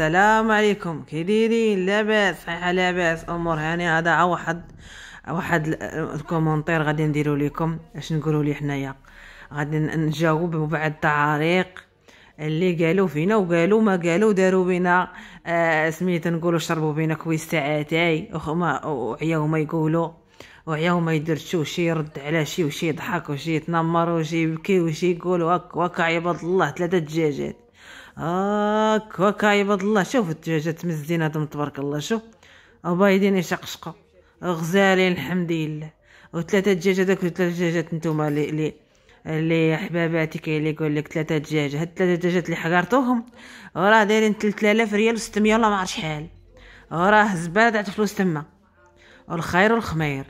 السلام عليكم كي دايرين لاباس صحيحه لاباس امور هاني هذا واحد واحد الكومونتير غادي نديرو لكم اش نقولوا لي حنايا غادي نجاوب بعد التعاريق اللي قالوا فينا وقالوا ما قالوا داروا بينا آه سميت نقولوا شربوا بينا كويس ساعتاي وما وعياو ما يقولوا وعياو ما يدرتشو شي يرد على شي وشي يضحك وشي يتنمر وشي يبكي وشي يقول وك وك عباد الله ثلاثه دجاجات هاك هاك عباد الله شوف الدجاجات مزينه الزينة تبارك الله شوف بايدين شقشقة غزالين الحمد لله وثلاثة دجاجة داك ثلاثة دجاجات نتوما لي لي لي حباباتي كاين اللي يقول لك ثلاثة دجاج هاد ثلاثة دجاجات اللي حقرتوهم وراه دايرين 3000 ريال و600 ولا ما عرفش شحال وراه زبالة تاع فلوس تما والخير والخمير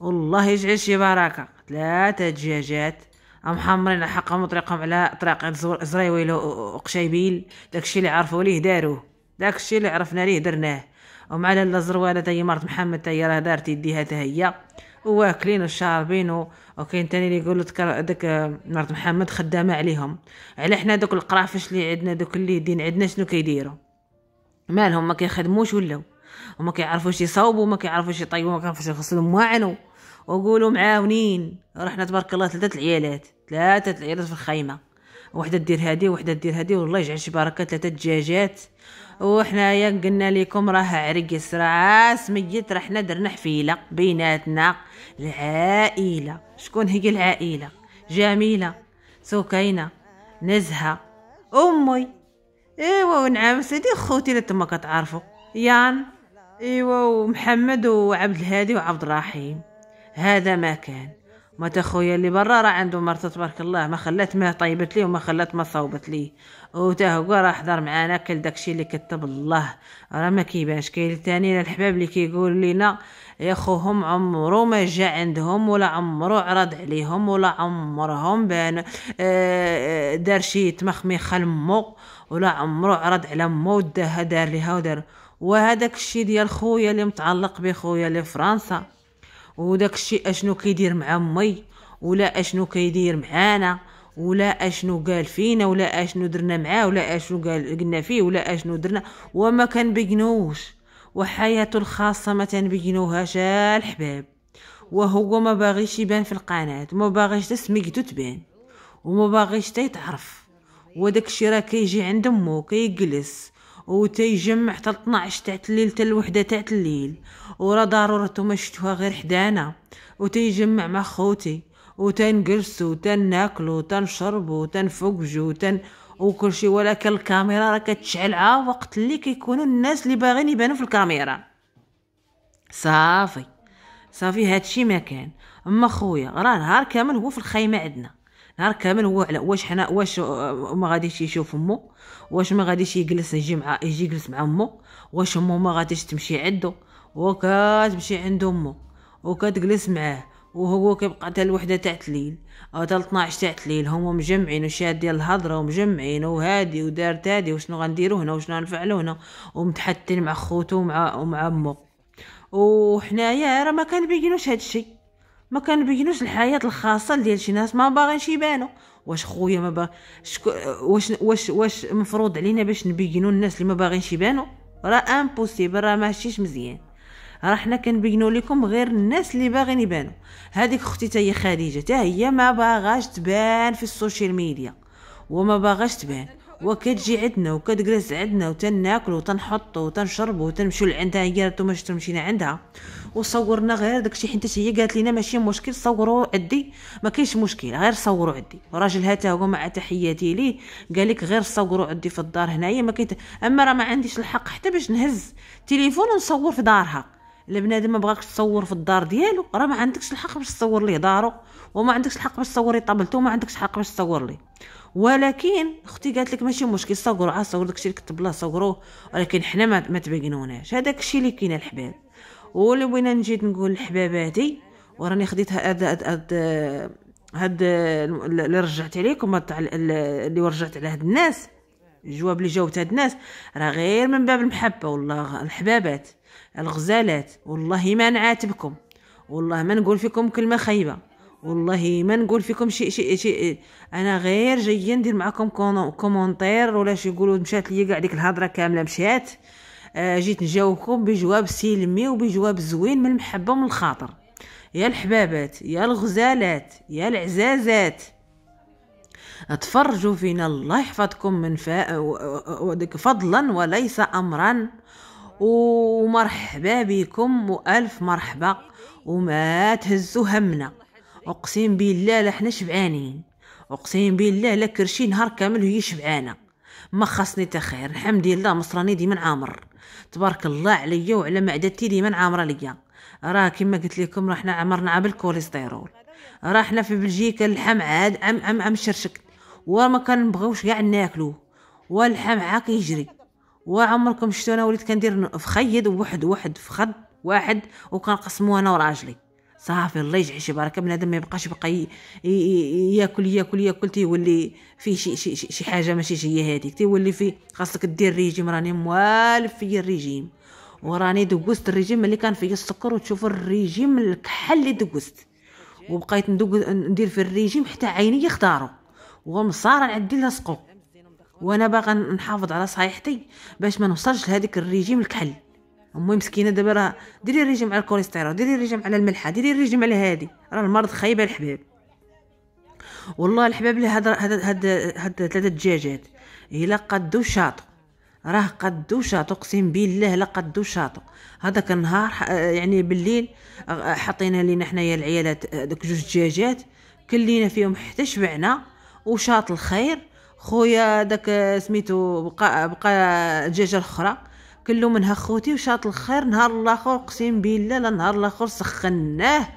والله يجعل شي بركة ثلاثة دجاجات محمرين حقهم وطريقهم على طريق زريويل وقشايبيل داكشي اللي عرفوا ليه داروه داكشي اللي عرفنا ليه درناه ومع لاله زروالة تاهي مرت محمد تاهي راه دارت يديها تاهي وواكلين وشاربين وكاين تاني اللي يقولوا داك مرت محمد خدامه عليهم على حنا دوك القرافش اللي عندنا دوك اللي يدين عندنا شنو كيديروا مالهم ما كيخدموش ولاو وما كيعرفوش يصاوبوا وما كيعرفوش يطيبوا وما كيعرفوش يغسلوا عنو وقولوا معاونين رحنا تبارك الله ثلاثة العيالات ثلاثة العيالات في الخيمة وحدة دير هادي وحدة دير هادي والله يجعل شي بركة ثلاثة دجاجات وحنايا قلنا لكم راه عرقس يسرع سميت ميت درنا حفيلة بيناتنا العائلة شكون هي العائلة جميلة سكينة نزهة أمي إيوا ونعم سيدي خوتي اللي تما كتعرفوا يان إيوا ومحمد وعبد الهادي وعبد الرحيم هذا ما كان ما تخويا اللي برا راه عنده مرته تبارك الله ما خلات ما طيبت لي وما خلات ما صوبت لي وتا هو راه حضر معانا كل داكشي اللي كتب الله راه ما كيبانش كاين تاني الحباب اللي كيقول لينا يا خوهم عمرو ما جا عندهم ولا عمرو عرض عليهم ولا عمرهم بان آه، آه، دار شي تمخميخه لمو ولا عمرو عرض على مو داها دار ليها ودار وهذاك الشيء ديال خويا اللي متعلق بخويا اللي فرنسا وداك الشيء اشنو كيدير مع مي ولا اشنو كيدير معانا ولا اشنو قال فينا ولا اشنو درنا معاه ولا اشنو قال قلنا فيه ولا اشنو درنا وما بيقنوش وحياته الخاصة ما تنبينوهاش الحباب وهو ما باغيش يبان في القناة وما باغيش تسميكتو تبان وما باغيش تيتعرف وداك الشيء راه كيجي عند امو كيجلس وتيجمع حتى 12 تاع الليل حتى الوحدة تاع الليل ورا ضرورة ما شفتوها غير حدانا وتيجمع مع خوتي وتنجلسو تناكلو تنشربو تنفقجو تن وكل شيء ولكن الكاميرا راه كتشعلها وقت اللي كيكونوا الناس اللي باغيين يبانوا في الكاميرا صافي صافي هادشي ما كان اما خويا راه نهار كامل هو في الخيمه عندنا نهار كامل هو على واش حنا واش آه، ما غاديش يشوف امه واش ما غاديش يجلس يجي يجي يجلس مع امه واش امه ما غاديش تمشي عنده تمشي عند امه وكتجلس معاه وهو كيبقى حتى الوحده تاع الليل او حتى 12 تاع الليل هما مجمعين وشاد ديال الهضره ومجمعين وهادي ودارت هادي وشنو غنديرو هنا وشنو غنفعلو هنا ومتحتين مع خوتو ومع ومع امه وحنايا راه ما هذا هادشي ما بيجنوش الحياه الخاصه ديال شي ناس ما باغينش يبانو واش خويا ما باغ شكو... واش واش واش مفروض علينا باش نبينو الناس اللي ما باغينش يبانو راه امبوسيبل راه ماشيش مزيان راه حنا كنبينو لكم غير الناس اللي باغيين يبانو هذيك اختي حتى هي خديجه حتى هي ما باغاش تبان في السوشيال ميديا وما باغاش تبان وكتجي عندنا وكتجلس عندنا وتناكلو وتنحطو وتنشربو وتنمشيو لعندها هي راه تمشينا عندها وصورنا غير داكشي حيت هي قالت لينا ماشي مشكل صوروا عندي ما كاينش مشكل غير صوروا عندي الراجل هاتا هو مع تحياتي ليه قال لك غير صوروا عندي في الدار هنايا ما كيت اما راه ما عنديش الحق حتى باش نهز تليفون ونصور في دارها البنادم ما بغاكش تصور في الدار ديالو راه ما عندكش الحق باش تصور ليه دارو وما عندكش الحق باش تصور ليه طابلته وما عندكش الحق باش تصور ليه ولكن اختي قالت لك ماشي مشكل صوروا آه، عا صور داكشي اللي كتب الله صوروه ولكن حنا ما, ما تبينوناش هذاك الشيء اللي كاين الحباب ولا بغينا نجي نقول لحباباتي وراني خديت هاد هاد هاد, هاد اللي رجعت عليكم تاع اللي رجعت على هاد الناس الجواب اللي جاوبت هاد الناس راه غير من باب المحبه والله الحبابات الغزالات والله ما نعاتبكم والله ما نقول فيكم كلمه خايبه والله ما نقول فيكم شيء شيء شيء انا غير جايه ندير معكم كومونتير ولا شي يقولوا مشات لي كاع ديك الهضره كامله مشات آه، جيت نجاوبكم بجواب سلمي وبجواب زوين من المحبه ومن الخاطر يا الحبابات يا الغزالات يا العزازات تفرجوا فينا الله يحفظكم من فا... فضلا وليس امرا ومرحبا بكم والف مرحبا وما تهزوا همنا اقسم بالله لا حنا شبعانين اقسم بالله لا كرشي نهار كامل وهي شبعانه ما خاصني تخير الحمد لله مصراني ديما عامر تبارك الله عليا وعلى معدتي ديما عامره ليا راه كما قلت لكم راه عمرنا بالكوليسترول راحنا في بلجيكا اللحم عاد ام ام ام شرشك وما كنبغيوش كاع ناكلو واللحم عا كيجري وعمركم شفتوا انا وليت كندير فخيد وواحد واحد في خد واحد وكنقسمو انا وراجلي صافي الله يجعل شي بركه بنادم ما يبقاش يبقى ياكل ياكل ياكل تيولي فيه شي شي شي حاجه ماشي هي هذيك تيولي فيه خاصك دير ريجيم راني موالف فيا الريجيم وراني دوزت الريجيم اللي كان فيه السكر وتشوف الريجيم الكحل اللي دوزت وبقيت ندوز ندير في الريجيم حتى عيني يختاروا ومصارع عندي لصقوا وانا باغا نحافظ على صحيحتي باش ما نوصلش لهذيك الريجيم الكحل امي مسكينه دابا راه ديري الريجيم على الكوليسترول ديري الريجيم على الملحه ديري الريجيم على هادي راه المرض خايب الحباب والله الحباب لي هاد هاد هاد هاد ثلاثه دجاجات الا قدو شاطو راه قدو شاطو اقسم بالله لا قدو شاطو هذاك النهار يعني بالليل حطينا لينا حنايا العيالات دوك جوج دجاجات كلينا فيهم حتى شبعنا وشاط الخير خويا داك سميتو بقى بقى دجاجه اخرى كلو منها خوتي وشاط الخير نهار الاخر اقسم بالله لا نهار الاخر سخناه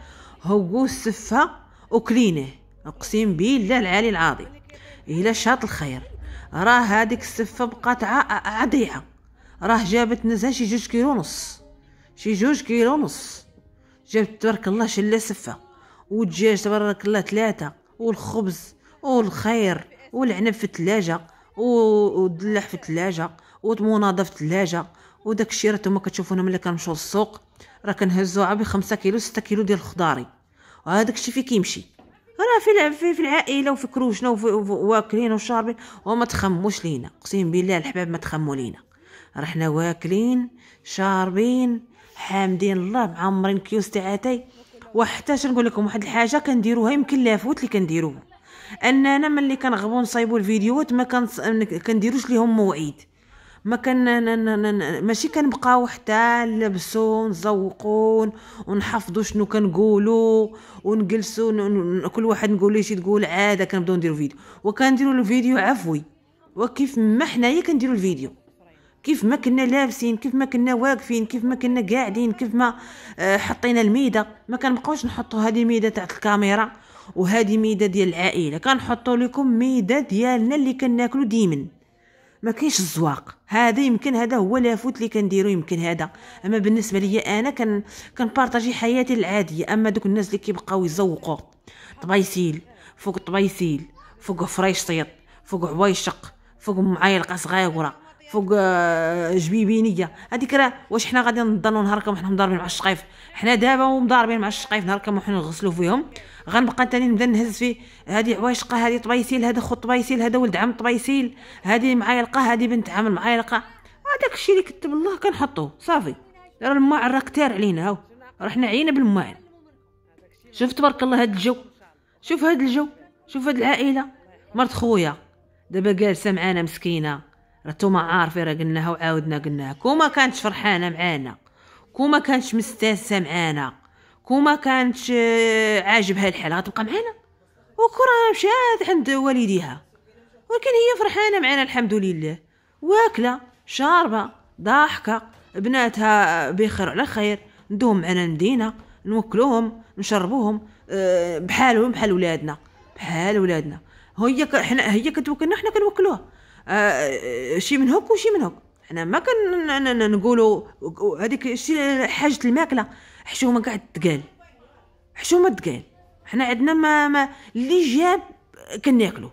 هو السفه وكليناه اقسم بالله العالي العظيم الا شاط الخير راه هذيك السفه بقات عضيعه راه جابت نزها شي جوج كيلو ونص شي جوج كيلو ونص جابت تبارك الله شله سفه والدجاج تبارك الله ثلاثه والخبز والخير والعنب في الثلاجه والدلاح في الثلاجه والمناضف في الثلاجه وداك الشيء راه نتوما كتشوفونا ملي كنمشيو للسوق راه كنهزو عا ب 5 كيلو 6 كيلو ديال الخضاري وهذاك الشيء فين كيمشي راه في, في في العائله وفي كروشنا واكلين وشاربين وما تخموش لينا اقسم بالله الحباب ما تخمو لينا راه حنا واكلين شاربين حامدين الله معمرين كيوس تاع عتاي وحتى شنقول لكم واحد الحاجه كنديروها يمكن لافوت اللي كنديروه اننا ملي كنغبو نصايبو الفيديوهات ما كنديروش ليهم موعد ما كان ماشي كنبقاو حتى نلبسو نزوقو ونحفظو شنو كنقولو ونجلسو كل واحد نقول ليه شي تقول عاده كنبداو نديرو فيديو وكنديرو الفيديو عفوي وكيف ما حنايا كنديرو الفيديو كيف ما كنا لابسين كيف ما كنا واقفين كيف ما كنا قاعدين كيف ما آه، حطينا الميده ما كنبقاوش نحطو هذه الميده تاع الكاميرا وهذه ميده ديال العائله كنحطوا لكم ميده ديالنا اللي كناكلو ديما ما كاينش الزواق هذا يمكن هذا هو لافوت اللي كنديرو يمكن هذا اما بالنسبه ليا انا كن كنبارطاجي حياتي العاديه اما دوك الناس اللي كيبقاو يزوقوا طبيسيل فوق طبيسيل فوق فريش طيط فوق عويشق فوق معايلقه صغيره فوق آه، جبيبينيه هذيك راه واش حنا غادي نضلوا نهار كامل حنا مضاربين مع الشقيف حنا دابا ومضاربين مع الشقيف نهار كامل وحنا نغسلوا فيهم غنبقى ثاني نبدا نهز في هذه عواشقه هذه طبيسيل هذا خو طبيسيل هذا ولد عم طبيسيل هذه معايلقه هذه بنت عم معايلقه آه، هذاك الشيء اللي كتب الله كنحطوه صافي راه الماعن راه كتار علينا هاو راه حنا عينا بالماعن شوف تبارك الله هذا الجو شوف هذا الجو شوف هذه العائله مرت خويا دابا جالسه معانا مسكينه راكم عارفين إيه راه قلناها وعاودنا قلناها كوما ما كانتش فرحانه معانا كوما ما كانتش مستانسه معانا كوما ما كانتش آه، عاجبها الحال غتبقى معانا وكره مشات عند والديها ولكن هي فرحانه معانا الحمد لله واكله شاربه ضاحكه بناتها آه، بخير على خير ندوهم معنا المدينه نوكلوهم نشربوهم آه، بحالهم بحال ولادنا بحال ولادنا هي حنا هي كتوكلنا حنا كنوكلوها آه، آه، شي من هوك وشي من هوك احنا ما كان نقولوا هذيك شي حاجه الماكله حشومه قاعد تقال حشومه تقال حنا عندنا ما, ما اللي جاب كناكلو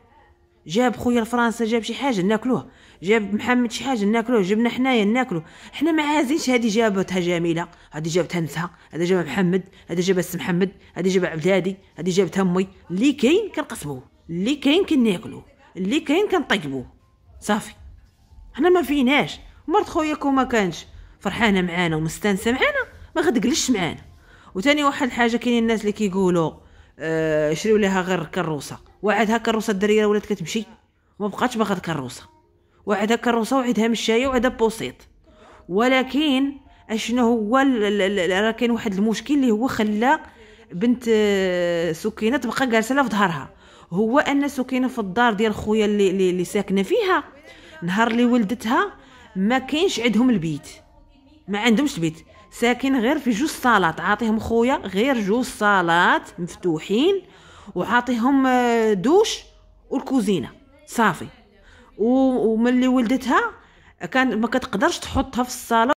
جاب خويا الفرنسا جاب شي حاجه ناكلوها جاب محمد شي حاجه ناكلوها جبنا حنايا ناكلو حنا ما عازينش هذه جابتها جميله هذه جابتها نسها هذا جابها محمد هذا جابها السي محمد هذه جابها عبد الهادي هذه جابتها امي اللي كاين كنقسموه اللي كاين كناكلوه اللي كاين كنطيبوه صافي حنا ما فيناش مرت خوياك ما كانش فرحانه معانا ومستانسه معانا ما غتقلش معانا وتاني واحد الحاجه كاينين الناس اللي كيقولوا آه شريو ليها غير كروسه وعدها كروسه الدريه ولات كتمشي وما بقاتش باغا كروسه وعدها كروسه وعدها مشايه وعدها بوسيط ولكن اشنو هو راه كاين واحد المشكل اللي هو خلى بنت آه، سكينه تبقى جالسه في ظهرها هو ان سكينه في الدار ديال خويا اللي اللي ساكنه فيها نهار اللي ولدتها ما كاينش عندهم البيت ما عندهمش البيت ساكن غير في جوج صالات عاطيهم خويا غير جوج صالات مفتوحين وعاطيهم آه، دوش والكوزينه صافي وملي ولدتها كان ما كتقدرش تحطها في الصاله